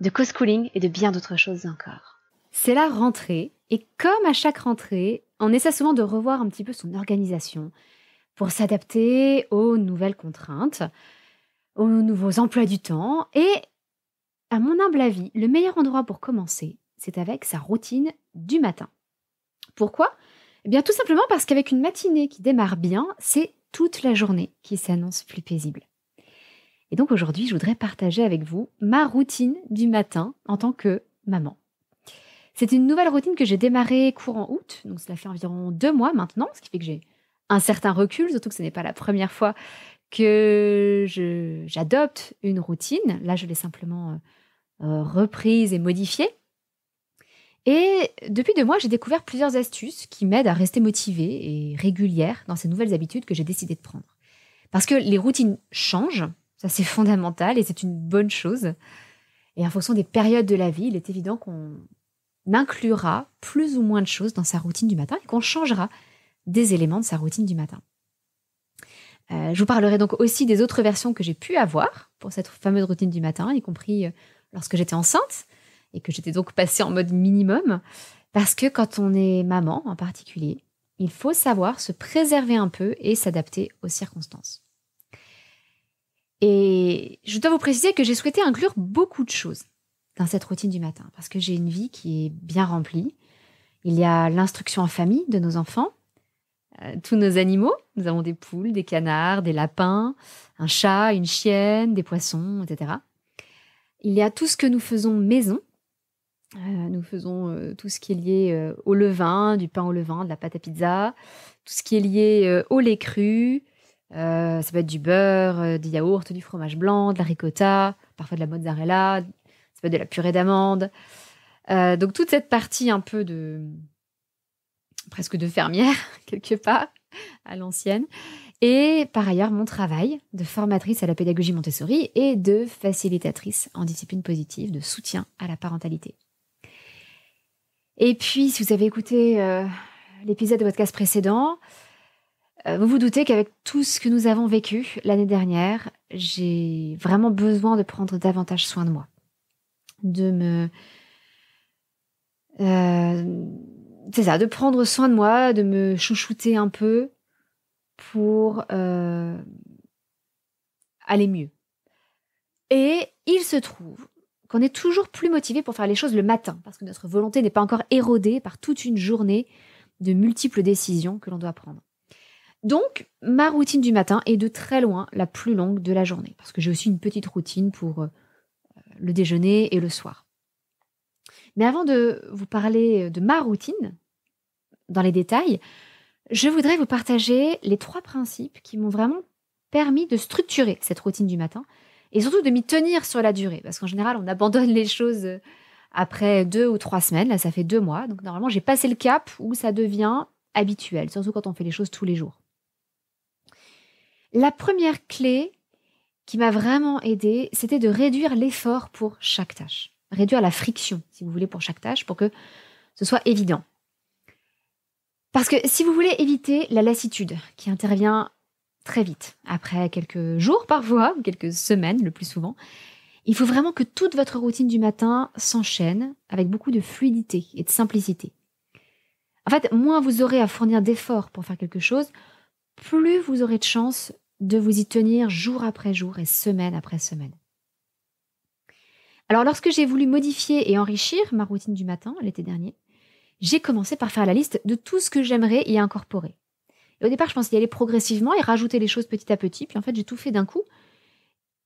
de co-schooling et de bien d'autres choses encore. C'est la rentrée et comme à chaque rentrée, on essaie souvent de revoir un petit peu son organisation pour s'adapter aux nouvelles contraintes, aux nouveaux emplois du temps et à mon humble avis, le meilleur endroit pour commencer, c'est avec sa routine du matin. Pourquoi Eh bien tout simplement parce qu'avec une matinée qui démarre bien, c'est toute la journée qui s'annonce plus paisible. Et donc aujourd'hui, je voudrais partager avec vous ma routine du matin en tant que maman. C'est une nouvelle routine que j'ai démarrée courant août, donc cela fait environ deux mois maintenant, ce qui fait que j'ai un certain recul, surtout que ce n'est pas la première fois que j'adopte une routine. Là, je l'ai simplement euh, euh, reprise et modifiée. Et depuis deux mois, j'ai découvert plusieurs astuces qui m'aident à rester motivée et régulière dans ces nouvelles habitudes que j'ai décidé de prendre. Parce que les routines changent, ça, c'est fondamental et c'est une bonne chose. Et en fonction des périodes de la vie, il est évident qu'on inclura plus ou moins de choses dans sa routine du matin et qu'on changera des éléments de sa routine du matin. Euh, je vous parlerai donc aussi des autres versions que j'ai pu avoir pour cette fameuse routine du matin, y compris euh, lorsque j'étais enceinte et que j'étais donc passée en mode minimum. Parce que quand on est maman en particulier, il faut savoir se préserver un peu et s'adapter aux circonstances. Et je dois vous préciser que j'ai souhaité inclure beaucoup de choses dans cette routine du matin, parce que j'ai une vie qui est bien remplie. Il y a l'instruction en famille de nos enfants, euh, tous nos animaux. Nous avons des poules, des canards, des lapins, un chat, une chienne, des poissons, etc. Il y a tout ce que nous faisons maison. Euh, nous faisons euh, tout ce qui est lié au levain, du pain au levain, de la pâte à pizza, tout ce qui est lié au lait cru, euh, ça peut être du beurre, euh, du yaourt, du fromage blanc, de la ricotta, parfois de la mozzarella, ça peut être de la purée d'amande. Euh, donc toute cette partie un peu de presque de fermière quelque part à l'ancienne. Et par ailleurs, mon travail de formatrice à la pédagogie Montessori et de facilitatrice en discipline positive, de soutien à la parentalité. Et puis, si vous avez écouté l'épisode de podcast précédent, euh, vous vous doutez qu'avec tout ce que nous avons vécu l'année dernière, j'ai vraiment besoin de prendre davantage soin de moi, de me... Euh, c'est ça, de prendre soin de moi, de me chouchouter un peu pour euh, aller mieux. Et il se trouve qu'on est toujours plus motivé pour faire les choses le matin, parce que notre volonté n'est pas encore érodée par toute une journée de multiples décisions que l'on doit prendre. Donc, ma routine du matin est de très loin la plus longue de la journée, parce que j'ai aussi une petite routine pour euh, le déjeuner et le soir. Mais avant de vous parler euh, de ma routine dans les détails, je voudrais vous partager les trois principes qui m'ont vraiment permis de structurer cette routine du matin et surtout de m'y tenir sur la durée, parce qu'en général, on abandonne les choses euh, après deux ou trois semaines. Là, ça fait deux mois. Donc, normalement, j'ai passé le cap où ça devient habituel, surtout quand on fait les choses tous les jours. La première clé qui m'a vraiment aidée, c'était de réduire l'effort pour chaque tâche. Réduire la friction, si vous voulez, pour chaque tâche, pour que ce soit évident. Parce que si vous voulez éviter la lassitude qui intervient très vite, après quelques jours parfois, quelques semaines le plus souvent, il faut vraiment que toute votre routine du matin s'enchaîne avec beaucoup de fluidité et de simplicité. En fait, moins vous aurez à fournir d'efforts pour faire quelque chose, plus vous aurez de chances de vous y tenir jour après jour et semaine après semaine. Alors lorsque j'ai voulu modifier et enrichir ma routine du matin l'été dernier, j'ai commencé par faire la liste de tout ce que j'aimerais y incorporer. au départ, je pensais y aller progressivement et rajouter les choses petit à petit, puis en fait, j'ai tout fait d'un coup.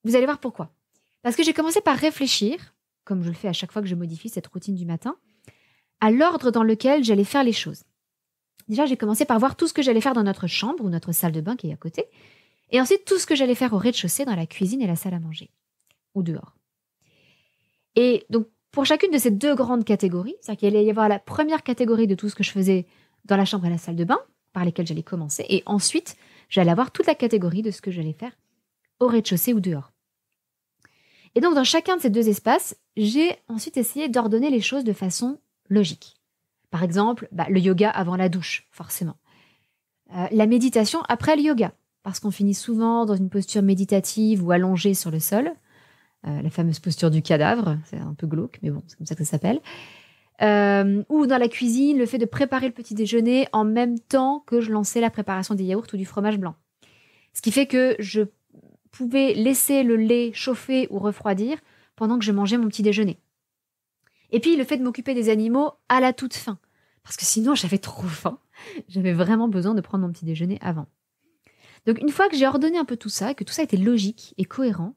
Vous allez voir pourquoi. Parce que j'ai commencé par réfléchir, comme je le fais à chaque fois que je modifie cette routine du matin, à l'ordre dans lequel j'allais faire les choses. Déjà, j'ai commencé par voir tout ce que j'allais faire dans notre chambre ou notre salle de bain qui est à côté, et ensuite, tout ce que j'allais faire au rez-de-chaussée, dans la cuisine et la salle à manger, ou dehors. Et donc, pour chacune de ces deux grandes catégories, c'est-à-dire qu'il allait y avoir la première catégorie de tout ce que je faisais dans la chambre et la salle de bain, par lesquelles j'allais commencer, et ensuite, j'allais avoir toute la catégorie de ce que j'allais faire au rez-de-chaussée ou dehors. Et donc, dans chacun de ces deux espaces, j'ai ensuite essayé d'ordonner les choses de façon logique. Par exemple, bah, le yoga avant la douche, forcément. Euh, la méditation après le yoga parce qu'on finit souvent dans une posture méditative ou allongée sur le sol, euh, la fameuse posture du cadavre, c'est un peu glauque, mais bon, c'est comme ça que ça s'appelle. Euh, ou dans la cuisine, le fait de préparer le petit déjeuner en même temps que je lançais la préparation des yaourts ou du fromage blanc. Ce qui fait que je pouvais laisser le lait chauffer ou refroidir pendant que je mangeais mon petit déjeuner. Et puis le fait de m'occuper des animaux à la toute fin, parce que sinon j'avais trop faim, j'avais vraiment besoin de prendre mon petit déjeuner avant. Donc une fois que j'ai ordonné un peu tout ça, que tout ça était logique et cohérent,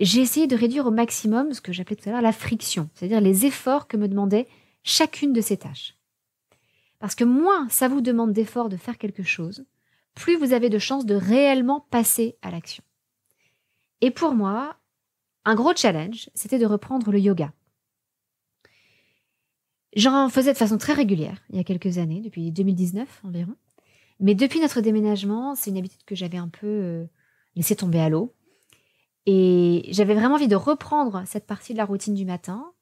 j'ai essayé de réduire au maximum ce que j'appelais tout à l'heure la friction, c'est-à-dire les efforts que me demandait chacune de ces tâches. Parce que moins ça vous demande d'efforts de faire quelque chose, plus vous avez de chances de réellement passer à l'action. Et pour moi, un gros challenge, c'était de reprendre le yoga. J'en faisais de façon très régulière il y a quelques années, depuis 2019 environ. Mais depuis notre déménagement, c'est une habitude que j'avais un peu euh, laissé laissée tomber à l'eau. Et j'avais vraiment envie de reprendre cette partie de la routine du matin,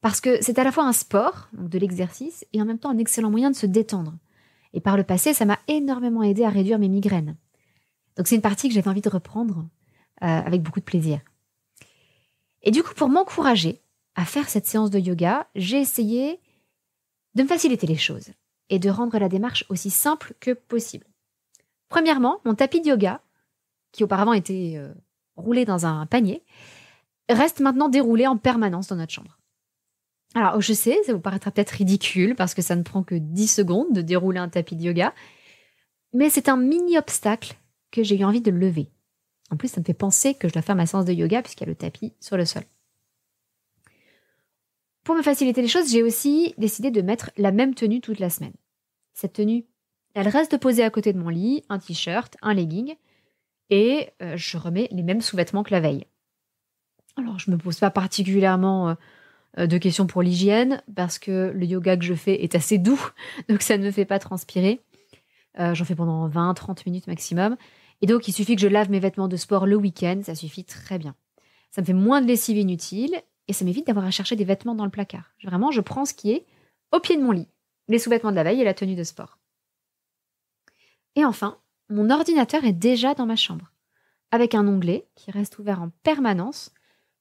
parce que c'est à la fois un sport, donc de l'exercice, et en même temps un excellent moyen de se détendre. Et par le passé, ça m'a énormément aidé à réduire mes migraines. Donc c'est une partie que j'avais envie de reprendre euh, avec beaucoup de plaisir. Et du coup, pour m'encourager à faire cette séance de yoga, j'ai essayé de me faciliter les choses et de rendre la démarche aussi simple que possible. Premièrement, mon tapis de yoga, qui auparavant était euh, roulé dans un panier, reste maintenant déroulé en permanence dans notre chambre. Alors, je sais, ça vous paraîtra peut-être ridicule parce que ça ne prend que 10 secondes de dérouler un tapis de yoga, mais c'est un mini obstacle que j'ai eu envie de lever. En plus, ça me fait penser que je dois faire ma séance de yoga puisqu'il y a le tapis sur le sol. Pour me faciliter les choses, j'ai aussi décidé de mettre la même tenue toute la semaine cette tenue. Elle reste posée à côté de mon lit, un t-shirt, un legging, et euh, je remets les mêmes sous-vêtements que la veille. Alors je ne me pose pas particulièrement euh, euh, de questions pour l'hygiène, parce que le yoga que je fais est assez doux, donc ça ne me fait pas transpirer. J'en fais pendant 20-30 minutes maximum. Et donc il suffit que je lave mes vêtements de sport le week-end, ça suffit très bien. Ça me fait moins de lessive inutile et ça m'évite d'avoir à chercher des vêtements dans le placard. Vraiment, je prends ce qui est au pied de mon lit les sous-vêtements de la veille et la tenue de sport. Et enfin, mon ordinateur est déjà dans ma chambre, avec un onglet qui reste ouvert en permanence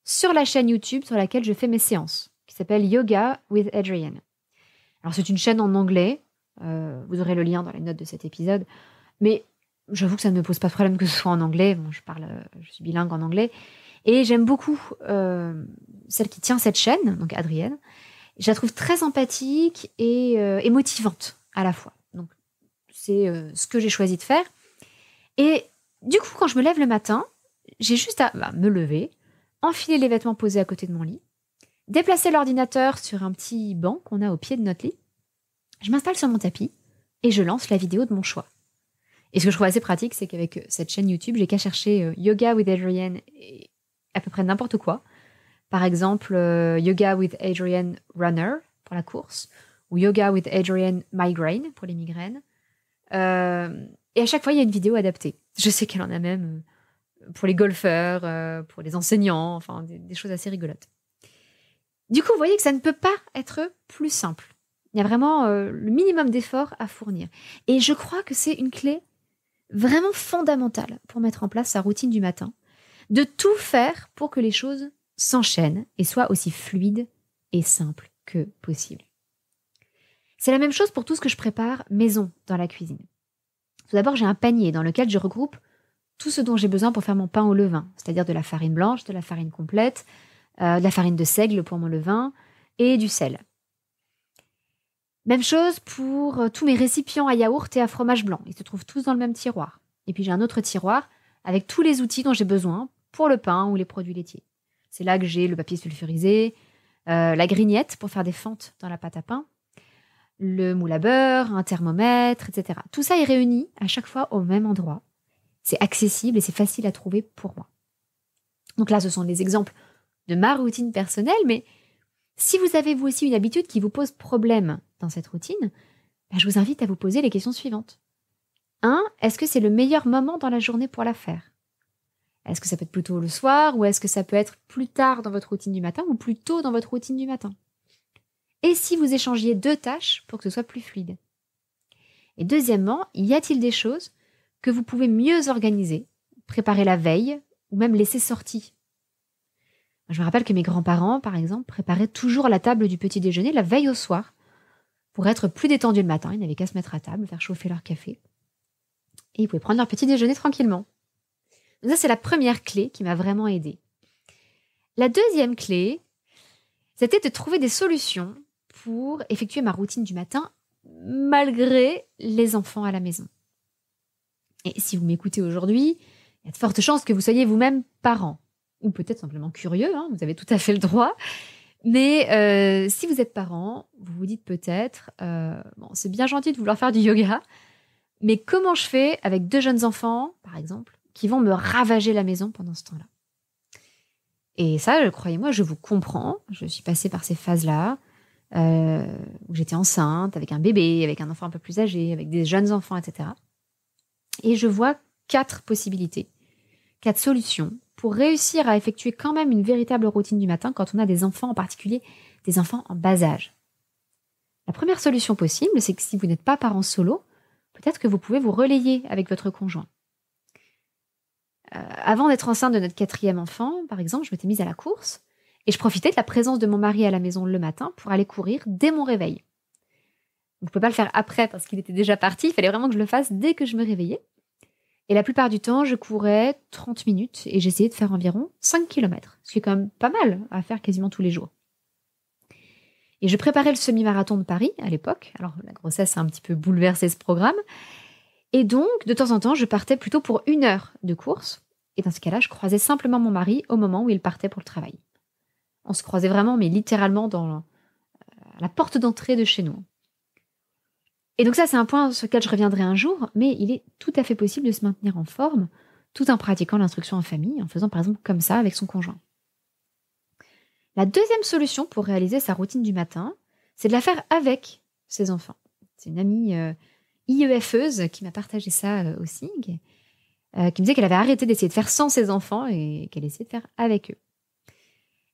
sur la chaîne YouTube sur laquelle je fais mes séances, qui s'appelle Yoga with Adrienne. Alors c'est une chaîne en anglais, euh, vous aurez le lien dans les notes de cet épisode, mais j'avoue que ça ne me pose pas de problème que ce soit en anglais, je parle, euh, je suis bilingue en anglais, et j'aime beaucoup euh, celle qui tient cette chaîne, donc Adrienne, je la trouve très empathique euh, et, motivante à la fois. Donc, c'est euh, ce que j'ai choisi de faire. Et du coup, quand je me lève le matin, j'ai juste à bah, me lever, enfiler les vêtements posés à côté de mon lit, déplacer l'ordinateur sur un petit banc qu'on a au pied de notre lit. Je m'installe sur mon tapis et je lance la vidéo de mon choix. Et ce que je trouve assez pratique, c'est qu'avec euh, cette chaîne YouTube, j'ai qu'à chercher Yoga with Adrienne et à peu près n'importe quoi. Par exemple, euh, Yoga with Adrian Runner pour la course, ou Yoga with Adrian Migraine pour les migraines. Euh, et à chaque fois, il y a une vidéo adaptée. Je sais qu'elle en a même euh, pour les golfeurs, pour les enseignants, enfin des, choses assez rigolotes. Du coup, vous voyez que ça ne peut pas être plus simple. Il y a vraiment le minimum d'efforts à fournir. Et je crois que c'est une clé vraiment fondamentale pour mettre en place sa routine du matin, de tout faire pour que les choses s'enchaîne et soit aussi fluide et simple que possible. C'est la même chose pour tout ce que je prépare maison dans la cuisine. Tout d'abord, j'ai un panier dans lequel je regroupe tout ce dont j'ai besoin pour faire mon pain au levain, c'est-à-dire de la farine blanche, de la farine complète, euh, de la farine de seigle pour mon levain et du sel. Même chose pour euh, tous mes récipients à yaourt et à fromage blanc. Ils se trouvent tous dans le même tiroir. Et puis j'ai un autre tiroir avec tous les outils dont j'ai besoin pour le pain ou les produits laitiers. C'est là que j'ai le papier sulfurisé, euh, la grignette pour faire des fentes dans la pâte à pain, le moule à beurre, un thermomètre, etc. Tout ça est réuni à chaque fois au même endroit. C'est accessible et c'est facile à trouver pour moi. Donc là, ce sont des exemples de ma routine personnelle, mais si vous avez vous aussi une habitude qui vous pose problème dans cette routine, bah, je vous invite à vous poser les questions suivantes. 1. Est-ce que c'est le meilleur moment dans la journée pour la faire est-ce que ça peut être plutôt le soir ou est-ce que ça peut être plus tard dans votre routine du matin ou plus tôt dans votre routine du matin Et si vous échangiez deux tâches pour que ce soit plus fluide Et deuxièmement, y a-t-il des choses que vous pouvez mieux organiser, préparer la veille ou même laisser sortie Je me rappelle que mes grands-parents, par exemple, préparaient toujours la table du petit déjeuner la veille au soir pour être plus détendus le matin. Ils n'avaient qu'à se mettre à table, faire chauffer leur café et ils pouvaient prendre leur petit déjeuner tranquillement ça, c'est la première clé qui m'a vraiment aidée. La deuxième clé, c'était de trouver des solutions pour effectuer ma routine du matin malgré les enfants à la maison. Et si vous m'écoutez aujourd'hui, il y a de fortes chances que vous soyez vous-même parent, ou peut-être simplement curieux, hein, vous avez tout à fait le droit. Mais euh, si vous êtes parent, vous vous dites peut-être, euh, bon, c'est bien gentil de vouloir faire du yoga, mais comment je fais avec deux jeunes enfants, par exemple, qui vont me ravager la maison pendant ce temps-là. Et ça, croyez-moi, je vous comprends. Je suis passée par ces phases-là euh, où j'étais enceinte avec un bébé, avec un enfant un peu plus âgé, avec des jeunes enfants, etc. Et je vois quatre possibilités, quatre solutions pour réussir à effectuer quand même une véritable routine du matin quand on a des enfants, en particulier des enfants en bas âge. La première solution possible, c'est que si vous n'êtes pas parent solo, peut-être que vous pouvez vous relayer avec votre conjoint. Euh, avant d'être enceinte de notre quatrième enfant, par exemple, je m'étais mise à la course et je profitais de la présence de mon mari à la maison le matin pour aller courir dès mon réveil. Je ne pouvais pas le faire après parce qu'il était déjà parti, il fallait vraiment que je le fasse dès que je me réveillais. Et la plupart du temps, je courais 30 minutes et j'essayais de faire environ 5 km, ce qui est quand même pas mal à faire quasiment tous les jours. Et je préparais le semi-marathon de Paris à l'époque. Alors la grossesse a un petit peu bouleversé ce programme, et donc, de temps en temps, je partais plutôt pour une heure de course. Et dans ce cas-là, je croisais simplement mon mari au moment où il partait pour le travail. On se croisait vraiment, mais littéralement dans euh, la, porte d'entrée de chez nous. Et donc ça, c'est un point sur lequel je reviendrai un jour, mais il est tout à fait possible de se maintenir en forme tout en pratiquant l'instruction en famille, en faisant par exemple comme ça avec son conjoint. La deuxième solution pour réaliser sa routine du matin, c'est de la faire avec ses enfants. C'est une amie euh, IEFeuse e qui m'a partagé ça euh, aussi, qui, euh, qui me disait qu'elle avait arrêté d'essayer de faire sans ses enfants et qu'elle essayait de faire avec eux.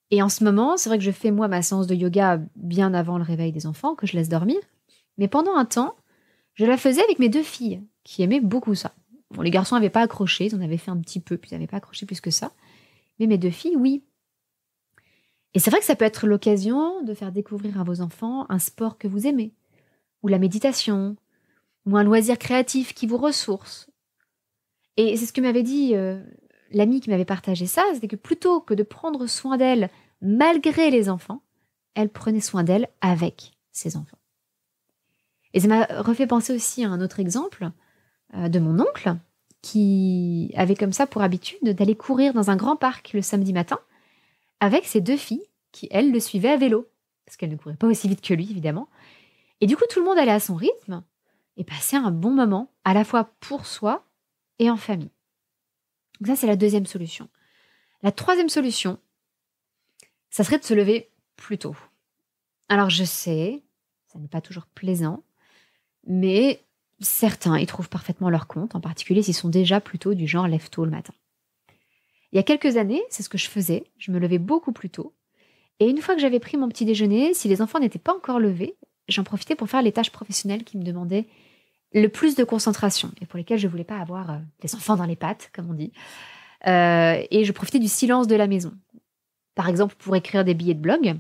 Et en ce moment, c'est vrai que je fais moi ma séance de yoga bien avant le réveil des enfants, que je laisse dormir. Mais pendant un temps, je la faisais avec mes deux filles, qui aimaient beaucoup ça. Bon, les garçons n'avaient pas accroché, ils en avaient fait un petit peu, puis ils n'avaient pas accroché plus que ça. Mais mes deux filles, oui. Et c'est vrai que ça peut être l'occasion de faire découvrir à vos enfants un sport que vous aimez, ou la méditation, ou un loisir créatif qui vous ressource. Et c'est ce que m'avait dit euh, l'amie qui m'avait partagé ça, c'était que plutôt que de prendre soin d'elle malgré les enfants, elle prenait soin d'elle avec ses enfants. Et ça m'a refait penser aussi à un autre exemple euh, de mon oncle qui avait comme ça pour habitude d'aller courir dans un grand parc le samedi matin avec ses deux filles qui, elles, le suivaient à vélo, parce qu'elles ne couraient pas aussi vite que lui, évidemment. Et du coup, tout le monde allait à son rythme, et passer un bon moment, à la fois pour soi et en famille. Donc ça, c'est la deuxième solution. La troisième solution, ça serait de se lever plus tôt. Alors je sais, ça n'est pas toujours plaisant, mais certains y trouvent parfaitement leur compte, en particulier s'ils sont déjà plutôt du genre lève tôt le matin. Il y a quelques années, c'est ce que je faisais, je me levais beaucoup plus tôt, et une fois que j'avais pris mon petit déjeuner, si les enfants n'étaient pas encore levés, j'en profitais pour faire les tâches professionnelles qui me demandaient le plus de concentration et pour lesquelles je voulais pas avoir les euh, enfants dans les pattes, comme on dit. Euh, et je profitais du silence de la maison. Par exemple, pour écrire des billets de blog,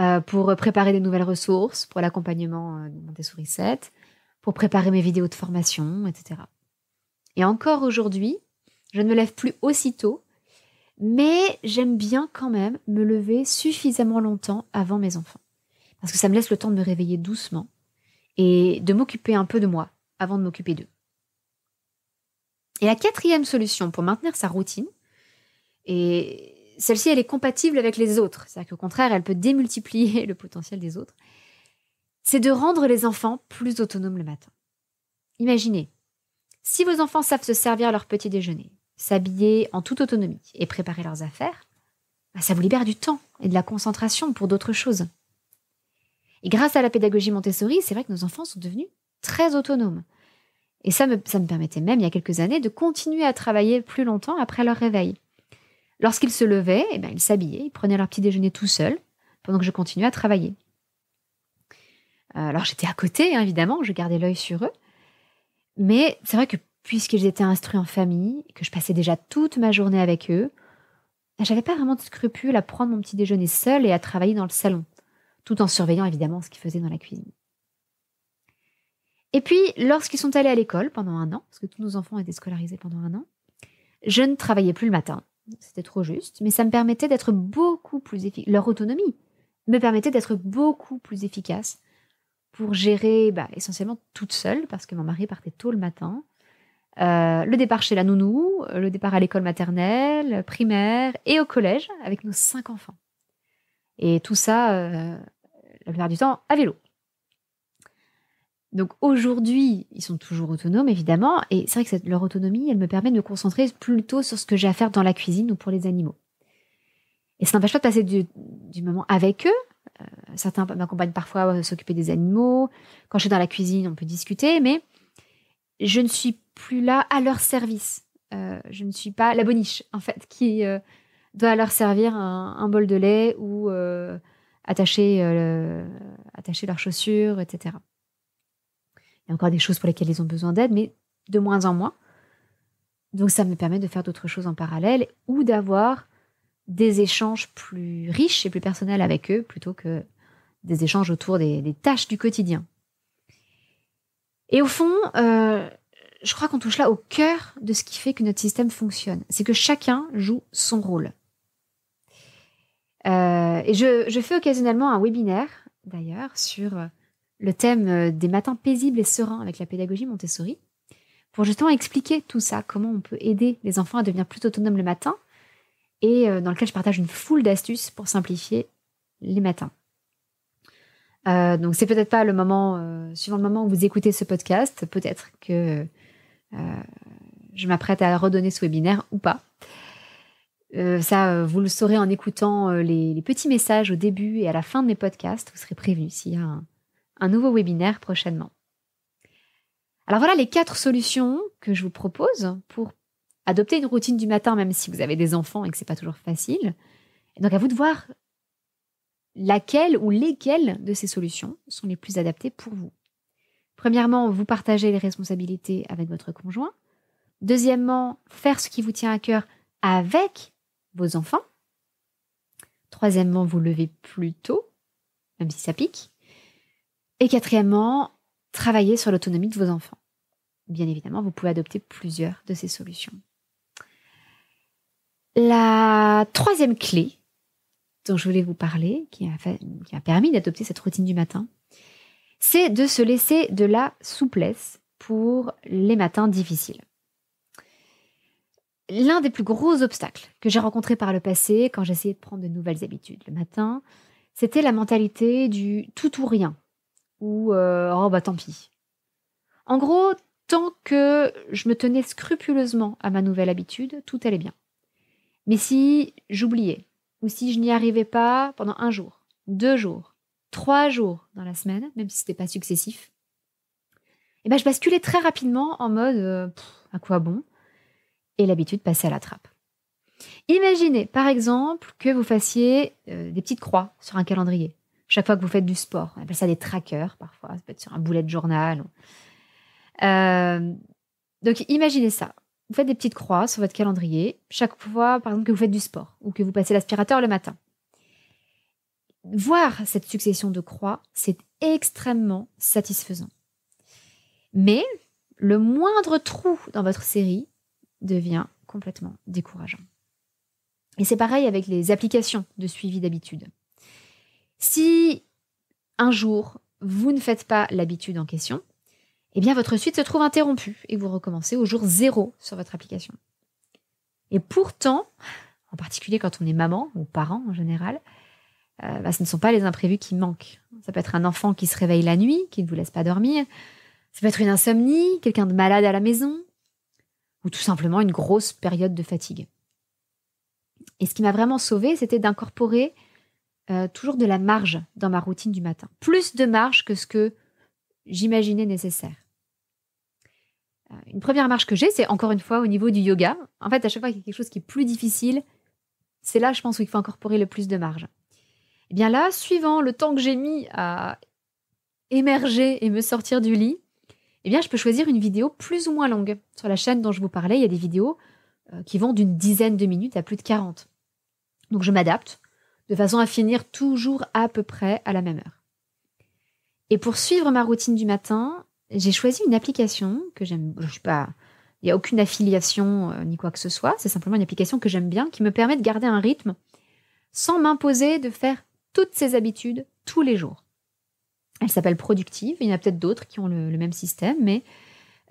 euh, pour préparer des nouvelles ressources, pour l'accompagnement des sourisettes pour préparer mes vidéos de formation, etc. Et encore aujourd'hui, je ne me lève plus aussitôt, mais j'aime bien quand même me lever suffisamment longtemps avant mes enfants. Parce que ça me laisse le temps de me réveiller doucement et de m'occuper un peu de moi avant de m'occuper d'eux. Et la quatrième solution pour maintenir sa routine, et celle-ci elle est compatible avec les autres, c'est-à-dire qu'au contraire elle peut démultiplier le potentiel des autres, c'est de rendre les enfants plus autonomes le matin. Imaginez, si vos enfants savent se servir leur petit déjeuner, s'habiller en toute autonomie et préparer leurs affaires, bah, ça vous libère du temps et de la concentration pour d'autres choses. Et grâce à la pédagogie Montessori, c'est vrai que nos enfants sont devenus très autonomes. Et ça me, ça me permettait même, il y a quelques années, de continuer à travailler plus longtemps après leur réveil. Lorsqu'ils se levaient, eh ben, ils s'habillaient, ils prenaient leur petit déjeuner tout seuls, pendant que je continuais à travailler. Euh, alors j'étais à côté, hein, évidemment, je gardais l'œil sur eux. Mais c'est vrai que puisqu'ils étaient instruits en famille, que je passais déjà toute ma journée avec eux, j'avais pas vraiment de scrupules à prendre mon petit déjeuner seul et à travailler dans le salon tout en surveillant évidemment ce qu'ils faisaient dans la cuisine. Et puis, lorsqu'ils sont allés à l'école pendant un an, parce que tous nos enfants étaient scolarisés pendant un an, je ne travaillais plus le matin. C'était trop juste, mais ça me permettait d'être beaucoup plus efficace. Leur autonomie me permettait d'être beaucoup plus efficace pour gérer bah, essentiellement toute seule, parce que mon mari partait tôt le matin. Euh, le départ chez la nounou, euh, le départ à l'école maternelle, primaire et au collège avec nos cinq enfants. Et tout ça euh, la plupart du temps à vélo. Donc aujourd'hui, ils sont toujours autonomes, évidemment, et c'est vrai que leur autonomie, elle me permet de me concentrer plutôt sur ce que j'ai à faire dans la cuisine ou pour les animaux. Et ça n'empêche pas de passer du, moment avec eux. Euh, certains m'accompagnent parfois à euh, s'occuper des animaux. Quand je suis dans la cuisine, on peut discuter, mais je ne suis plus là à leur service. Euh, je ne suis pas la boniche, en fait, qui doit leur servir un, un, bol de lait ou attacher, euh, attacher leurs chaussures, etc. Il y a encore des choses pour lesquelles ils ont besoin d'aide, mais de moins en moins. Donc ça me permet de faire d'autres choses en parallèle ou d'avoir des échanges plus riches et plus personnels avec eux plutôt que des échanges autour des, tâches du quotidien. Et au fond, euh, je crois qu'on touche là au cœur de ce qui fait que notre système fonctionne. C'est que chacun joue son rôle. Euh, et je, fais occasionnellement un webinaire, d'ailleurs, sur euh, le thème euh, des matins paisibles et sereins avec la pédagogie Montessori, pour justement expliquer tout ça, comment on peut aider les enfants à devenir plus autonomes le matin, et dans lequel je partage une foule d'astuces pour simplifier les matins. donc c'est peut-être pas le moment, suivant le moment où vous écoutez ce podcast, peut-être que je m'apprête à redonner ce webinaire ou pas. Euh, ça, euh, vous le saurez en écoutant euh, les, petits messages au début et à la fin de mes podcasts. Vous serez prévenu s'il y a un, nouveau webinaire prochainement. Alors voilà les quatre solutions que je vous propose pour adopter une routine du matin, même si vous avez des enfants et que ce n'est pas toujours facile. donc à vous de voir laquelle ou lesquelles de ces solutions sont les plus adaptées pour vous. Premièrement, vous partagez les responsabilités avec votre conjoint. Deuxièmement, faire ce qui vous tient à cœur avec vos enfants. Troisièmement, vous levez plus tôt, même si ça pique. Et quatrièmement, travailler sur l'autonomie de vos enfants. Bien évidemment, vous pouvez adopter plusieurs de ces solutions. La troisième clé dont je voulais vous parler, qui qui a permis d'adopter cette routine du matin, c'est de se laisser de la souplesse pour les matins difficiles. L'un des plus gros obstacles que j'ai rencontré par le passé quand j'essayais de prendre de nouvelles habitudes le matin, c'était la mentalité du tout ou rien ou euh, oh bah tant pis. En gros, tant que je me tenais scrupuleusement à ma nouvelle habitude, tout allait bien. Mais si j'oubliais ou si je n'y arrivais pas pendant un jour, deux jours, trois jours dans la semaine, même si ce n'était pas successif, eh ben je basculais très rapidement en mode euh, à quoi bon et l'habitude passer à la trappe. Imaginez par exemple que vous fassiez euh, des petites croix sur un calendrier. Chaque fois que vous faites du sport, on appelle ça des trackers parfois, ça peut être sur un boulet de journal. Euh, donc imaginez ça. Vous faites des petites croix sur votre calendrier chaque fois, par exemple, que vous faites du sport ou que vous passez l'aspirateur le matin. Voir cette succession de croix, c'est extrêmement satisfaisant. Mais le moindre trou dans votre série devient complètement décourageant. Et c'est pareil avec les applications de suivi d'habitude. Si un jour, vous ne faites pas l'habitude en question, eh bien votre suite se trouve interrompue et vous recommencez au jour zéro sur votre application. Et pourtant, en particulier quand on est maman ou parent en général, euh, bah, ce ne sont pas les imprévus qui manquent. Ça peut être un enfant qui se réveille la nuit, qui ne vous laisse pas dormir. Ça peut être une insomnie, quelqu'un de malade à la maison, ou tout simplement une grosse période de fatigue. Et ce qui m'a vraiment sauvée, c'était d'incorporer euh, toujours de la marge dans ma routine du matin. Plus de marge que ce que j'imaginais nécessaire. Euh, une première marge que j'ai, c'est encore une fois au niveau du yoga. En fait, à chaque fois qu'il y a quelque chose qui est plus difficile, c'est là, je pense, où il faut incorporer le plus de marge. Et eh bien là, suivant le temps que j'ai mis à émerger et me sortir du lit, eh bien, je peux choisir une vidéo plus ou moins longue. Sur la chaîne dont je vous parlais, il y a des vidéos euh, qui vont d'une dizaine de minutes à plus de 40. Donc, je m'adapte de façon à finir toujours à peu près à la même heure. Et pour suivre ma routine du matin, j'ai choisi une application que j'aime. Je sais pas, il n'y a aucune affiliation euh, ni quoi que ce soit. C'est simplement une application que j'aime bien qui me permet de garder un rythme sans m'imposer de faire toutes ces habitudes tous les jours. Elle s'appelle Productive. Il y en a peut-être d'autres qui ont le, même système, mais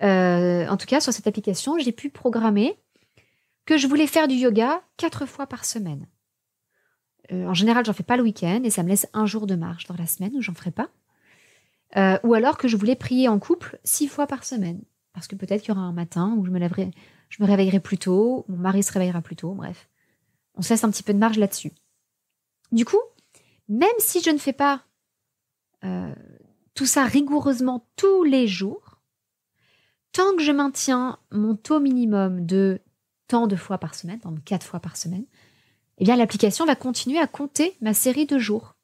euh, en tout cas, sur cette application, j'ai pu programmer que je voulais faire du yoga quatre fois par semaine. Euh, en général, j'en fais pas le week-end et ça me laisse un jour de marge dans la semaine où j'en ferai pas. Euh, ou alors que je voulais prier en couple six fois par semaine. Parce que peut-être qu'il y aura un matin où je me, lèverai, je me réveillerai plus tôt, mon mari se réveillera plus tôt, bref. On se laisse un petit peu de marge là-dessus. Du coup, même si je ne fais pas euh, tout ça rigoureusement tous les jours, tant que je maintiens mon taux minimum de tant de fois par semaine, de quatre fois par semaine, eh bien l'application va continuer à compter ma série de jours.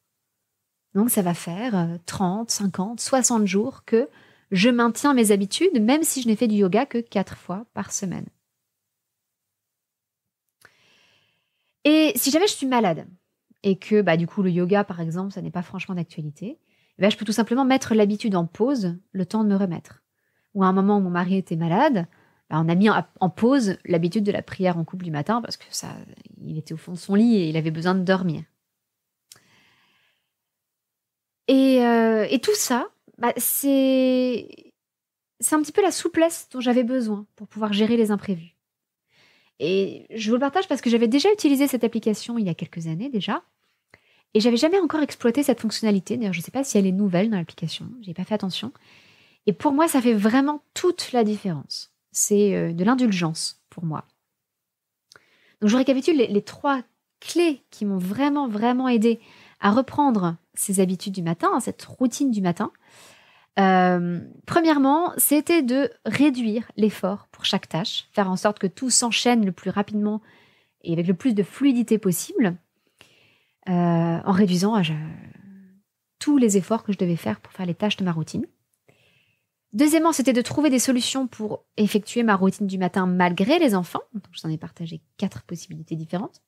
Donc ça va faire 30, 50, 60 jours que je maintiens mes habitudes même si je n'ai fait du yoga que quatre fois par semaine. Et si jamais je suis malade et que bah, du coup le yoga par exemple ça n'est pas franchement d'actualité, eh ben, je peux tout simplement mettre l'habitude en pause le temps de me remettre. Ou à un moment où mon mari était malade, ben, on a mis en, pause l'habitude de la prière en couple du matin parce que ça, il était au fond de son lit et il avait besoin de dormir. Et, euh, tout ça, bah, c'est un petit peu la souplesse dont j'avais besoin pour pouvoir gérer les imprévus. Et je vous le partage parce que j'avais déjà utilisé cette application il y a quelques années déjà, et j'avais jamais encore exploité cette fonctionnalité. D'ailleurs, je ne sais pas si elle est nouvelle dans l'application. J'ai pas fait attention. Et pour moi, ça fait vraiment toute la différence. C'est euh, de l'indulgence pour moi. Donc, je récapitule les, trois clés qui m'ont vraiment, vraiment aidé à reprendre ces habitudes du matin, hein, cette routine du matin. Euh, premièrement, c'était de réduire l'effort pour chaque tâche, faire en sorte que tout s'enchaîne le plus rapidement et avec le plus de fluidité possible. Euh, en réduisant euh, tous les efforts que je devais faire pour faire les tâches de ma routine. Deuxièmement, c'était de trouver des solutions pour effectuer ma routine du matin malgré les enfants. j'en ai partagé quatre possibilités différentes.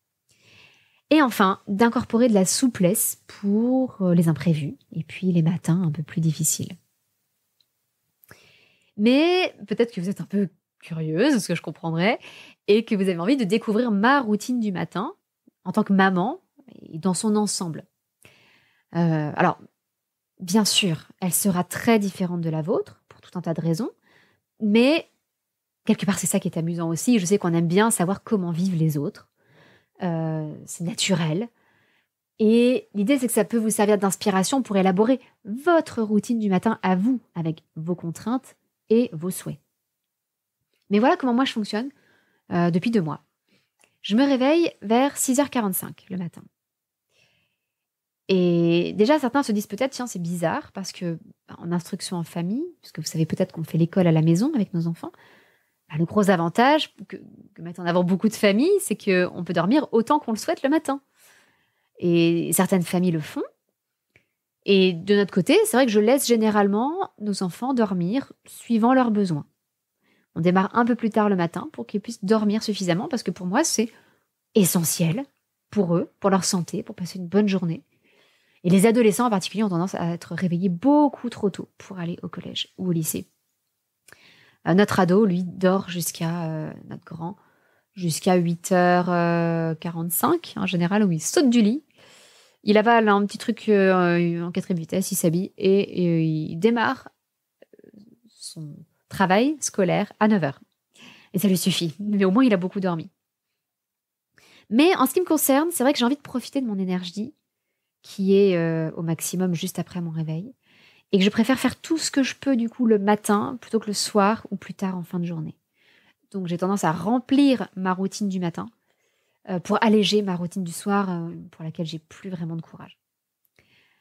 Et enfin, d'incorporer de la souplesse pour euh, les imprévus et puis les matins un peu plus difficiles. Mais peut-être que vous êtes un peu curieuse, ce que je comprendrais, et que vous avez envie de découvrir ma routine du matin en tant que maman dans son ensemble. Euh, alors, bien sûr, elle sera très différente de la vôtre, pour tout un tas de raisons, mais quelque part, c'est ça qui est amusant aussi. Je sais qu'on aime bien savoir comment vivent les autres. Euh, c'est naturel. Et l'idée, c'est que ça peut vous servir d'inspiration pour élaborer votre routine du matin à vous, avec vos contraintes et vos souhaits. Mais voilà comment moi je fonctionne euh, depuis deux mois. Je me réveille vers 6h45 le matin. Et déjà, certains se disent peut-être, tiens, c'est bizarre, parce que bah, en instruction en famille, puisque vous savez peut-être qu'on fait l'école à la maison avec nos enfants, bah, le gros avantage que, que mettent en avant beaucoup de familles, c'est qu'on peut dormir autant qu'on le souhaite le matin. Et certaines familles le font. Et de notre côté, c'est vrai que je laisse généralement nos enfants dormir suivant leurs besoins. On démarre un peu plus tard le matin pour qu'ils puissent dormir suffisamment, parce que pour moi, c'est essentiel pour eux, pour leur santé, pour passer une bonne journée. Et les adolescents en particulier ont tendance à être réveillés beaucoup trop tôt pour aller au collège ou au lycée. Euh, notre ado, lui, dort jusqu'à euh, notre grand, jusqu'à 8h45 euh, en général, où il saute du lit. Il avale un petit truc en quatrième vitesse, il s'habille et il démarre son travail scolaire à 9h. Et ça lui suffit, mais au moins il a beaucoup dormi. Mais en ce qui me concerne, c'est vrai que j'ai envie de profiter de mon énergie qui est euh, au maximum juste après mon réveil, et que je préfère faire tout ce que je peux du coup le matin plutôt que le soir ou plus tard en fin de journée. Donc j'ai tendance à remplir ma routine du matin euh, pour alléger ma routine du soir euh, pour laquelle j'ai plus vraiment de courage.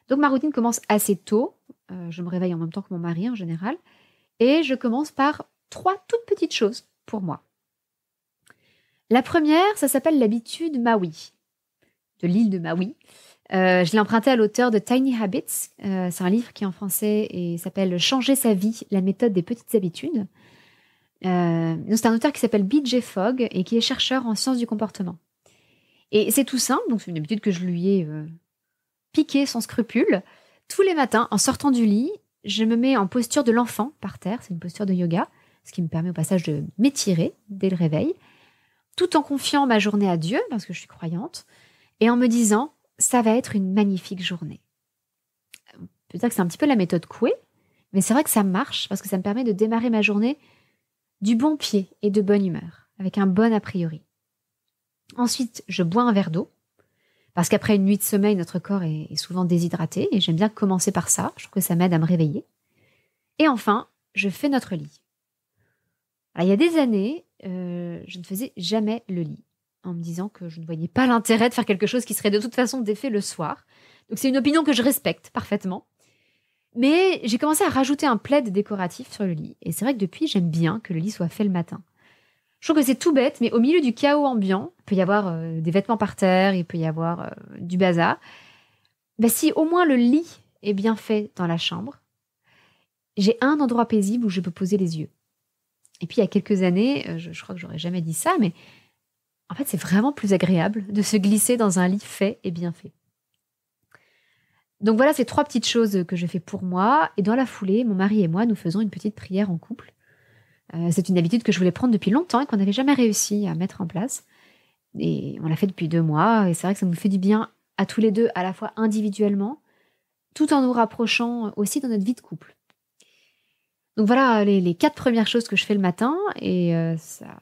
Donc ma routine commence assez tôt, je me réveille en même temps que mon mari en général, et je commence par trois toutes petites choses pour moi. La première, ça s'appelle l'habitude Maui, de l'île de Maui. Euh, je l'ai emprunté à l'auteur de Tiny Habits. Euh, c'est un livre qui est en français et s'appelle Changer sa vie, la méthode des petites habitudes. Euh, c'est un auteur qui s'appelle BJ Fogg et qui est chercheur en sciences du comportement. Et c'est tout simple, donc c'est une habitude que je lui ai piquée sans scrupule. Tous les matins, en sortant du lit, je me mets en posture de l'enfant par terre, c'est une posture de yoga, ce qui me permet au passage de m'étirer dès le réveil, tout en confiant ma journée à Dieu, parce que je suis croyante, et en me disant ça va être une magnifique journée. peut être que c'est un petit peu la méthode Coué, mais c'est vrai que ça marche parce que ça me permet de démarrer ma journée du bon pied et de bonne humeur, avec un bon a priori. Ensuite, je bois un verre d'eau, parce qu'après une nuit de sommeil, notre corps est, souvent déshydraté, et j'aime bien commencer par ça, je trouve que ça m'aide à me réveiller. Et enfin, je fais notre lit. il y a des années, euh, je ne faisais jamais le lit en me disant que je ne voyais pas l'intérêt de faire quelque chose qui serait de toute façon défait le soir. Donc c'est une opinion que je respecte parfaitement. Mais j'ai commencé à rajouter un plaid décoratif sur le lit. Et c'est vrai que depuis, j'aime bien que le lit soit fait le matin. Je trouve que c'est tout bête, mais au milieu du chaos ambiant, il peut y avoir euh, des vêtements par terre, il peut y avoir euh, du bazar. Bah, si au moins le lit est bien fait dans la chambre, j'ai un endroit paisible où je peux poser les yeux. Et puis il y a quelques années, euh, je, je crois que j'aurais jamais dit ça, mais en fait, c'est vraiment plus agréable de se glisser dans un lit fait et bien fait. Donc voilà ces trois petites choses que je fais pour moi. Et dans la foulée, mon mari et moi, nous faisons une petite prière en couple. Euh, c'est une habitude que je voulais prendre depuis longtemps et qu'on n'avait jamais réussi à mettre en place. Et on l'a fait depuis deux mois. Et c'est vrai que ça nous fait du bien à tous les deux, à la fois individuellement, tout en nous rapprochant aussi dans notre vie de couple. Donc voilà les, quatre premières choses que je fais le matin. Et euh, ça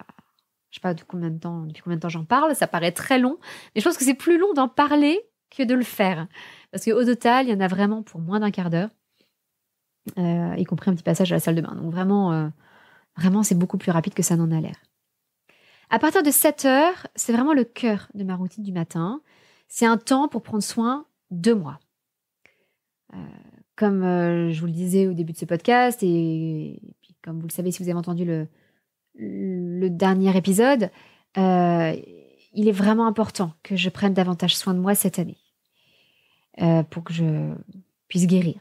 je sais pas combien de temps, depuis combien de temps j'en parle, ça paraît très long, mais je pense que c'est plus long d'en parler que de le faire. Parce qu'au total, il y en a vraiment pour moins d'un quart d'heure, euh, y compris un petit passage à la salle de bain. Donc vraiment, euh, vraiment c'est beaucoup plus rapide que ça n'en a l'air. À partir de 7 heures, c'est vraiment le cœur de ma routine du matin. C'est un temps pour prendre soin de moi. Euh, comme je vous le disais au début de ce podcast, et, et puis comme vous le savez si vous avez entendu le, le dernier épisode, euh, il est vraiment important que je prenne davantage soin de moi cette année euh, pour que je puisse guérir.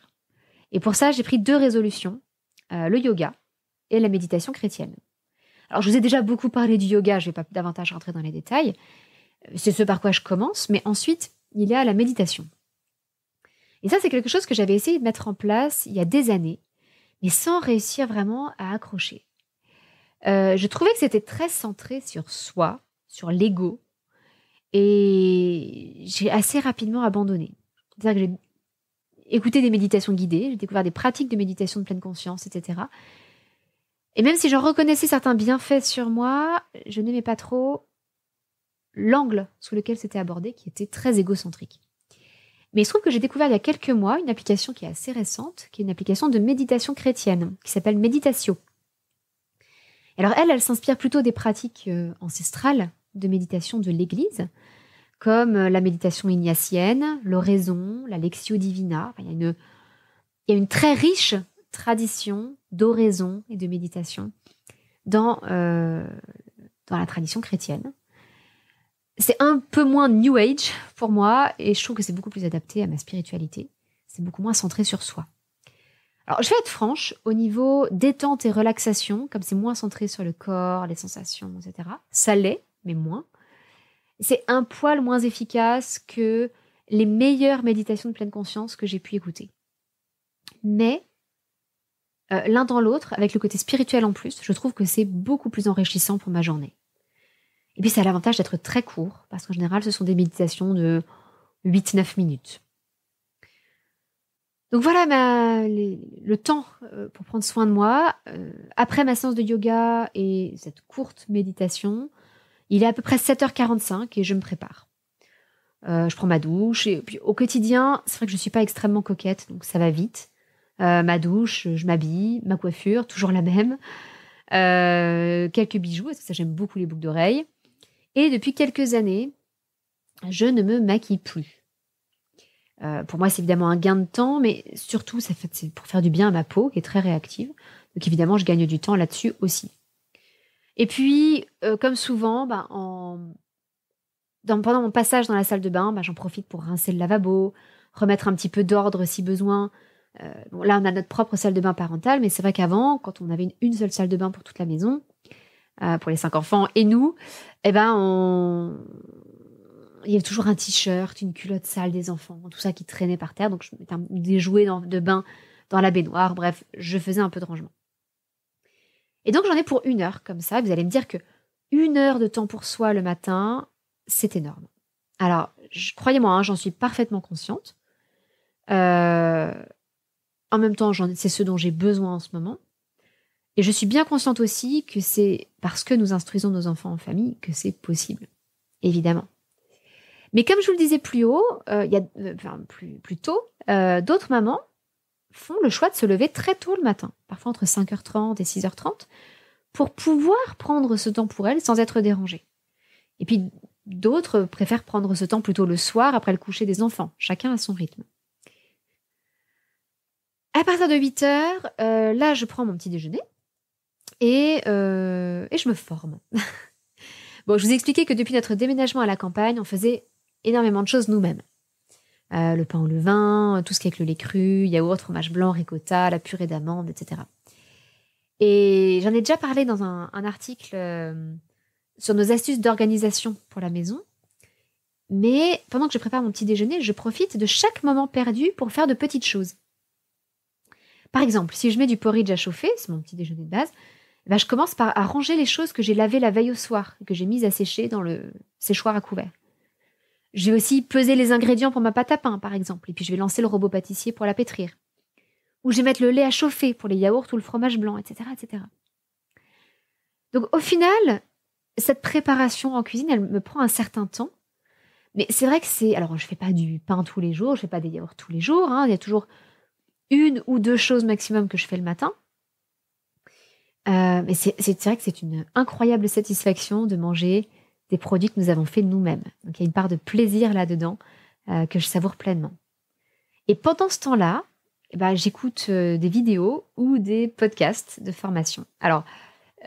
Et pour ça, j'ai pris deux résolutions, euh, le yoga et la méditation chrétienne. Alors, je vous ai déjà beaucoup parlé du yoga, je ne vais pas davantage rentrer dans les détails. C'est ce par quoi je commence, mais ensuite, il y a la méditation. Et ça, c'est quelque chose que j'avais essayé de mettre en place il y a des années, mais sans réussir vraiment à accrocher. Euh, je trouvais que c'était très centré sur soi, sur l'ego. Et j'ai assez rapidement abandonné. C'est-à-dire que j'ai écouté des méditations guidées, j'ai découvert des pratiques de méditation de pleine conscience, etc. Et même si j'en reconnaissais certains bienfaits sur moi, je n'aimais pas trop l'angle sous lequel c'était abordé, qui était très égocentrique. Mais il se trouve que j'ai découvert il y a quelques mois une application qui est assez récente, qui est une application de méditation chrétienne, qui s'appelle Meditatio. Alors elle, elle s'inspire plutôt des pratiques euh, ancestrales de méditation de l'Église, comme euh, la méditation ignatienne, l'oraison, la lectio divina. il, y a une, très riche tradition d'oraison et de méditation dans, euh, dans la tradition chrétienne. C'est un peu moins New Age pour moi et je trouve que c'est beaucoup plus adapté à ma spiritualité. C'est beaucoup moins centré sur soi je vais être franche, au niveau détente et relaxation, comme c'est moins centré sur le corps, les sensations, etc., ça l'est, mais moins. C'est un poil moins efficace que les meilleures méditations de pleine conscience que j'ai pu écouter. Mais euh, l'un dans l'autre, avec le côté spirituel en plus, je trouve que c'est beaucoup plus enrichissant pour ma journée. Et puis ça a l'avantage d'être très court, parce qu'en général, ce sont des méditations de 8-9 minutes. Donc voilà ma, le temps euh, pour prendre soin de moi. Euh, après ma séance de yoga et cette courte méditation, il est à peu près 7h45 et je me prépare. Euh, je prends ma douche et puis au quotidien, c'est vrai que je ne suis pas extrêmement coquette, donc ça va vite. ma douche, je m'habille, ma coiffure, toujours la même. quelques bijoux, parce que ça j'aime beaucoup les boucles d'oreilles. Et depuis quelques années, je ne me maquille plus. Euh, pour moi, c'est évidemment un gain de temps, mais surtout, c'est pour faire du bien à ma peau qui est très réactive. Donc évidemment, je gagne du temps là-dessus aussi. Et puis, euh, comme souvent, bah, en... dans, pendant mon passage dans la salle de bain, bah, j'en profite pour rincer le lavabo, remettre un petit peu d'ordre si besoin. Euh, là, on a notre propre salle de bain parentale, mais c'est vrai qu'avant, quand on avait une, seule salle de bain pour toute la maison, pour les cinq enfants et nous, eh ben, on, il y avait toujours un t-shirt, une culotte sale des enfants, tout ça qui traînait par terre. Donc je mettais des jouets dans, de bain dans la baignoire. Bref, je faisais un peu de rangement. Et donc j'en ai pour une heure comme ça. Vous allez me dire que une heure de temps pour soi le matin, c'est énorme. Alors, croyez-moi, hein, j'en suis parfaitement consciente. Euh, en même temps, c'est ce dont j'ai besoin en ce moment. Et je suis bien consciente aussi que c'est parce que nous instruisons nos enfants en famille que c'est possible, évidemment. Mais comme je vous le disais plus haut, euh, il y a, euh, plus, tôt, euh, d'autres mamans font le choix de se lever très tôt le matin, parfois entre 5h30 et 6h30, pour pouvoir prendre ce temps pour elles sans être dérangées. Et puis d'autres préfèrent prendre ce temps plutôt le soir après le coucher des enfants, chacun à son rythme. À partir de 8 h là, je prends mon petit déjeuner et, je me forme. bon, je vous expliquais que depuis notre déménagement à la campagne, on faisait énormément de choses nous-mêmes. Euh, le pain ou le vin, euh, tout ce qui est avec le lait cru, yaourt, fromage blanc, ricotta, la purée d'amandes, etc. Et j'en ai déjà parlé dans un, article euh, sur nos astuces d'organisation pour la maison. Mais pendant que je prépare mon petit déjeuner, je profite de chaque moment perdu pour faire de petites choses. Par exemple, si je mets du porridge à chauffer, c'est mon petit déjeuner de base, bah, je commence par à ranger les choses que j'ai lavées la veille au soir, que j'ai mises à sécher dans le séchoir à couvert. Je vais aussi peser les ingrédients pour ma pâte à pain, par exemple, et puis je vais lancer le robot pâtissier pour la pétrir. Ou je vais mettre le lait à chauffer pour les yaourts ou le fromage blanc, etc. etc. Donc au final, cette préparation en cuisine, elle me prend un certain temps. Mais c'est vrai que c'est... Alors je ne fais pas du pain tous les jours, je ne fais pas des yaourts tous les jours. Hein. Il y a toujours une ou deux choses maximum que je fais le matin. Euh, mais c'est vrai que c'est une incroyable satisfaction de manger des produits que nous avons faits nous-mêmes. Donc il y a une part de plaisir là-dedans euh, que je savoure pleinement. Et pendant ce temps-là, eh ben, j'écoute euh, des vidéos ou des podcasts de formation. Alors,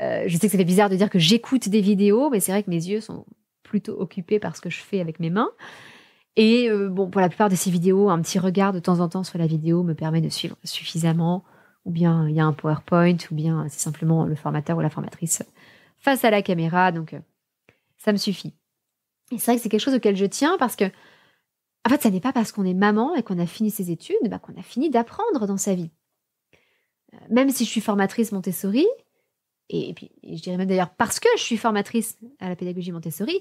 euh, je sais que c'est bizarre de dire que j'écoute des vidéos, mais c'est vrai que mes yeux sont plutôt occupés par ce que je fais avec mes mains. Et bon, pour la plupart de ces vidéos, un petit regard de temps en temps sur la vidéo me permet de suivre suffisamment. Ou bien il y a un PowerPoint, ou bien c'est simplement le formateur ou la formatrice face à la caméra. Donc ça me suffit. Et c'est vrai que c'est quelque chose auquel je tiens parce que, en fait, ça n'est pas parce qu'on est maman et qu'on a fini ses études bah, qu'on a fini d'apprendre dans sa vie. Euh, même si je suis formatrice Montessori, et, puis je dirais même d'ailleurs parce que je suis formatrice à la pédagogie Montessori,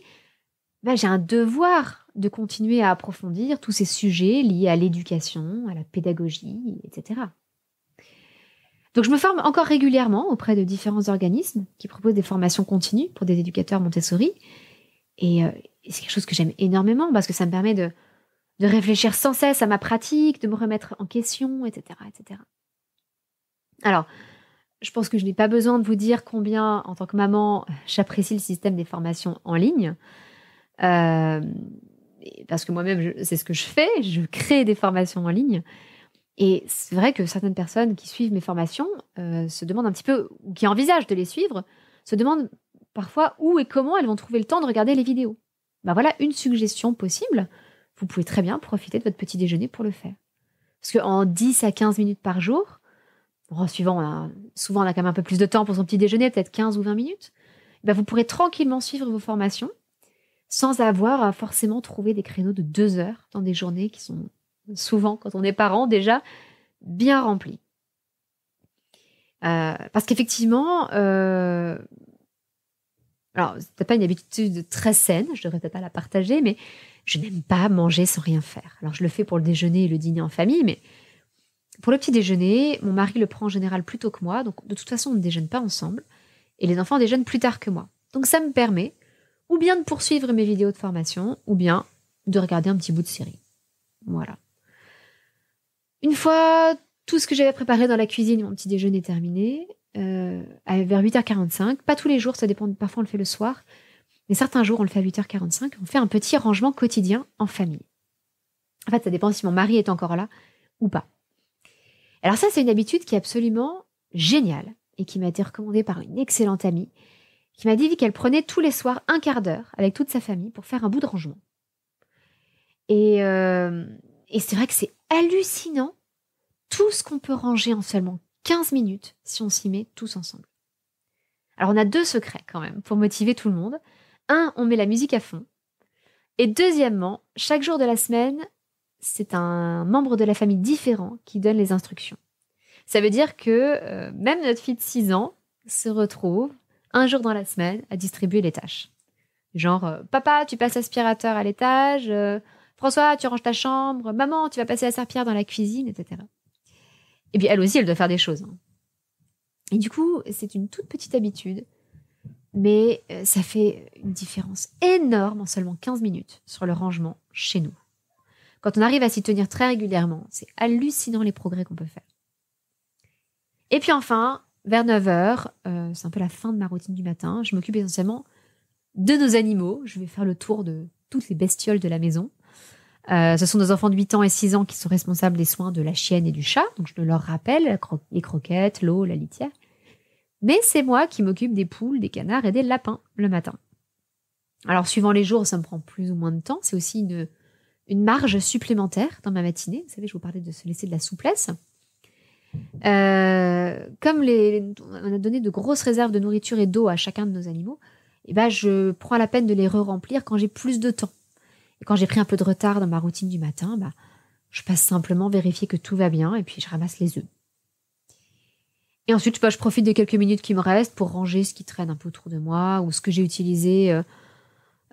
bah, j'ai un devoir de continuer à approfondir tous ces sujets liés à l'éducation, à la pédagogie, etc. Donc je me forme encore régulièrement auprès de différents organismes qui proposent des formations continues pour des éducateurs Montessori. Et, euh, c'est quelque chose que j'aime énormément parce que ça me permet de, réfléchir sans cesse à ma pratique, de me remettre en question, etc. etc. Alors, je pense que je n'ai pas besoin de vous dire combien, en tant que maman, j'apprécie le système des formations en ligne. Euh, parce que moi-même, c'est ce que je fais, je crée des formations en ligne. Et c'est vrai que certaines personnes qui suivent mes formations euh, se demandent un petit peu, ou qui envisagent de les suivre, se demandent parfois où et comment elles vont trouver le temps de regarder les vidéos. Ben voilà une suggestion possible. Vous pouvez très bien profiter de votre petit déjeuner pour le faire. Parce qu'en 10 à 15 minutes par jour, en suivant, souvent on a quand même un peu plus de temps pour son petit déjeuner, peut-être 15 ou 20 minutes, ben vous pourrez tranquillement suivre vos formations sans avoir à forcément trouver des créneaux de deux heures dans des journées qui sont souvent quand on est parent déjà, bien rempli. Euh, parce qu'effectivement, euh, alors peut pas une habitude très saine, je devrais peut-être pas la partager, mais je n'aime pas manger sans rien faire. Alors je le fais pour le déjeuner et le dîner en famille, mais pour le petit déjeuner, mon mari le prend en général plus tôt que moi, donc de toute façon on ne déjeune pas ensemble, et les enfants déjeunent plus tard que moi. Donc ça me permet ou bien de poursuivre mes vidéos de formation, ou bien de regarder un petit bout de série. Voilà. Une fois tout ce que j'avais préparé dans la cuisine, mon petit déjeuner est terminé, euh, vers 8h45, pas tous les jours, ça dépend, parfois on le fait le soir, mais certains jours on le fait à 8h45, on fait un petit rangement quotidien en famille. En fait, ça dépend si mon mari est encore là ou pas. Alors ça, c'est une habitude qui est absolument géniale et qui m'a été recommandée par une excellente amie qui m'a dit qu'elle prenait tous les soirs un quart d'heure avec toute sa famille pour faire un bout de rangement. et euh, c'est vrai que c'est hallucinant tout ce qu'on peut ranger en seulement 15 minutes si on s'y met tous ensemble. Alors on a deux secrets quand même pour motiver tout le monde. Un, on met la musique à fond. Et deuxièmement, chaque jour de la semaine, c'est un membre de la famille différent qui donne les instructions. Ça veut dire que euh, même notre fille de 6 ans se retrouve un jour dans la semaine à distribuer les tâches. Genre, euh, papa, tu passes l'aspirateur à l'étage, euh, François, tu ranges ta chambre. Maman, tu vas passer la serpillère dans la cuisine, etc. Et bien, elle aussi, elle doit faire des choses. Hein. Et du coup, c'est une toute petite habitude, mais euh, ça fait une différence énorme en seulement 15 minutes sur le rangement chez nous. Quand on arrive à s'y tenir très régulièrement, c'est hallucinant les progrès qu'on peut faire. Et puis enfin, vers 9h, euh, c'est un peu la fin de ma routine du matin, je m'occupe essentiellement de nos animaux. Je vais faire le tour de toutes les bestioles de la maison. Euh, ce sont nos enfants de 8 ans et 6 ans qui sont responsables des soins de la chienne et du chat, donc je ne leur rappelle, les croquettes, l'eau, la litière. Mais c'est moi qui m'occupe des poules, des canards et des lapins le matin. Alors suivant les jours, ça me prend plus ou moins de temps, c'est aussi une, une marge supplémentaire dans ma matinée. Vous savez, je vous parlais de se laisser de la souplesse. Euh, comme les, on a donné de grosses réserves de nourriture et d'eau à chacun de nos animaux, eh ben je prends la peine de les re-remplir quand j'ai plus de temps quand j'ai pris un peu de retard dans ma routine du matin, bah, je passe simplement vérifier que tout va bien et puis je ramasse les œufs. Et ensuite, bah, je profite des quelques minutes qui me restent pour ranger ce qui traîne un peu autour de moi ou ce que j'ai utilisé euh,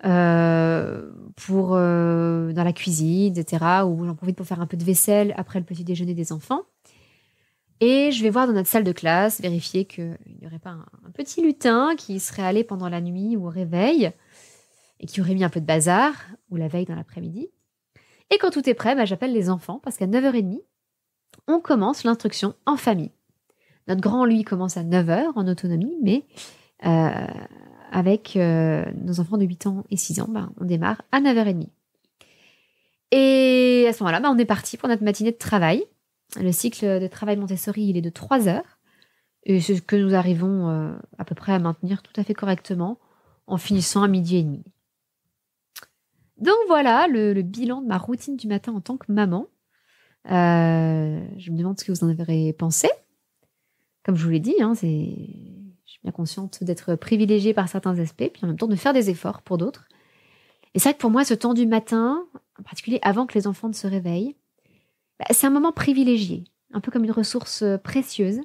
euh, pour, euh, dans la cuisine, etc. Ou j'en profite pour faire un peu de vaisselle après le petit déjeuner des enfants. Et je vais voir dans notre salle de classe, vérifier qu'il n'y aurait pas un, petit lutin qui serait allé pendant la nuit ou au réveil et qui aurait mis un peu de bazar, ou la veille dans l'après-midi. Et quand tout est prêt, bah, j'appelle les enfants, parce qu'à 9h30, on commence l'instruction en famille. Notre grand, lui, commence à 9h en autonomie, mais euh, avec euh, nos enfants de 8 ans et 6 ans, bah, on démarre à 9h30. Et à ce moment-là, bah, on est parti pour notre matinée de travail. Le cycle de travail Montessori, il est de 3 heures. Et c'est ce que nous arrivons euh, à peu près à maintenir tout à fait correctement en finissant à midi et demi. Donc voilà le, bilan de ma routine du matin en tant que maman. Euh, je me demande ce que vous en avez pensé. Comme je vous l'ai dit, hein, je suis bien consciente d'être privilégiée par certains aspects, puis en même temps de faire des efforts pour d'autres. Et c'est vrai que pour moi, ce temps du matin, en particulier avant que les enfants ne se réveillent, bah, c'est un moment privilégié, un peu comme une ressource euh, précieuse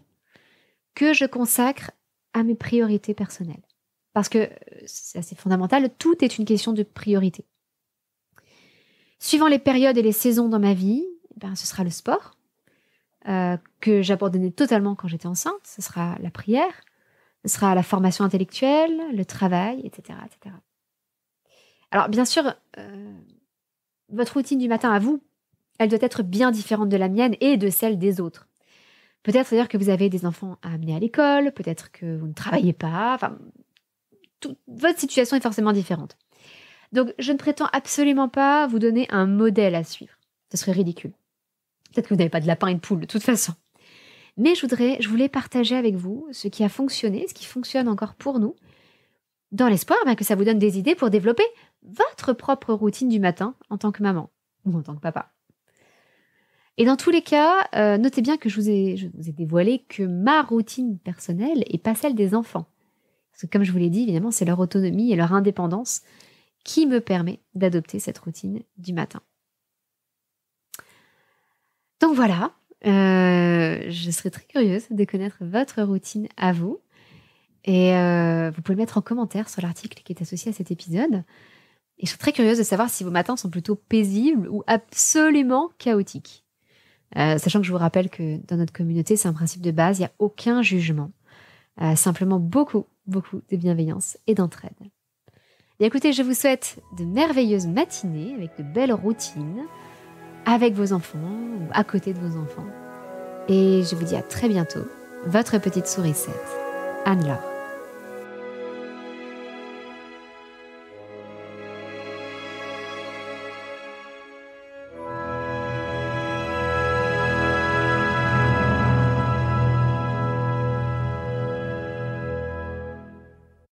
que je consacre à mes priorités personnelles. Parce que euh, c'est assez fondamental, tout est une question de priorité. Suivant les périodes et les saisons dans ma vie, eh ben, ce sera le sport, euh, que j'abandonnais totalement quand j'étais enceinte, ce sera la prière, ce sera la formation intellectuelle, le travail, etc. etc. Alors bien sûr, euh, votre routine du matin à vous, elle doit être bien différente de la mienne et de celle des autres. Peut-être d'ailleurs que vous avez des enfants à amener à l'école, peut-être que vous ne travaillez pas, enfin, votre situation est forcément différente. Donc, je ne prétends absolument pas vous donner un modèle à suivre. Ce serait ridicule. Peut-être que vous n'avez pas de lapin et de poule, de toute façon. Mais je voulais partager avec vous ce qui a fonctionné, ce qui fonctionne encore pour nous, dans l'espoir bah, que ça vous donne des idées pour développer votre propre routine du matin en tant que maman ou en tant que papa. Et dans tous les cas, euh, notez bien que je vous, ai, je vous ai dévoilé que ma routine personnelle n'est pas celle des enfants. Parce que comme je vous l'ai dit, évidemment, c'est leur autonomie et leur indépendance qui me permet d'adopter cette routine du matin. Donc voilà, euh, je serais très curieuse de connaître votre routine à vous. Et euh, vous pouvez mettre en commentaire sur l'article qui est associé à cet épisode. Et je serais très curieuse de savoir si vos matins sont plutôt paisibles ou absolument chaotiques. Euh, sachant que je vous rappelle que dans notre communauté, c'est un principe de base, il n'y a aucun jugement. simplement beaucoup, beaucoup de bienveillance et d'entraide écoutez, je vous souhaite de merveilleuses matinées avec de belles routines, avec vos enfants ou à côté de vos enfants. Et je vous dis à très bientôt, votre petite sourisette, Anne-Laure.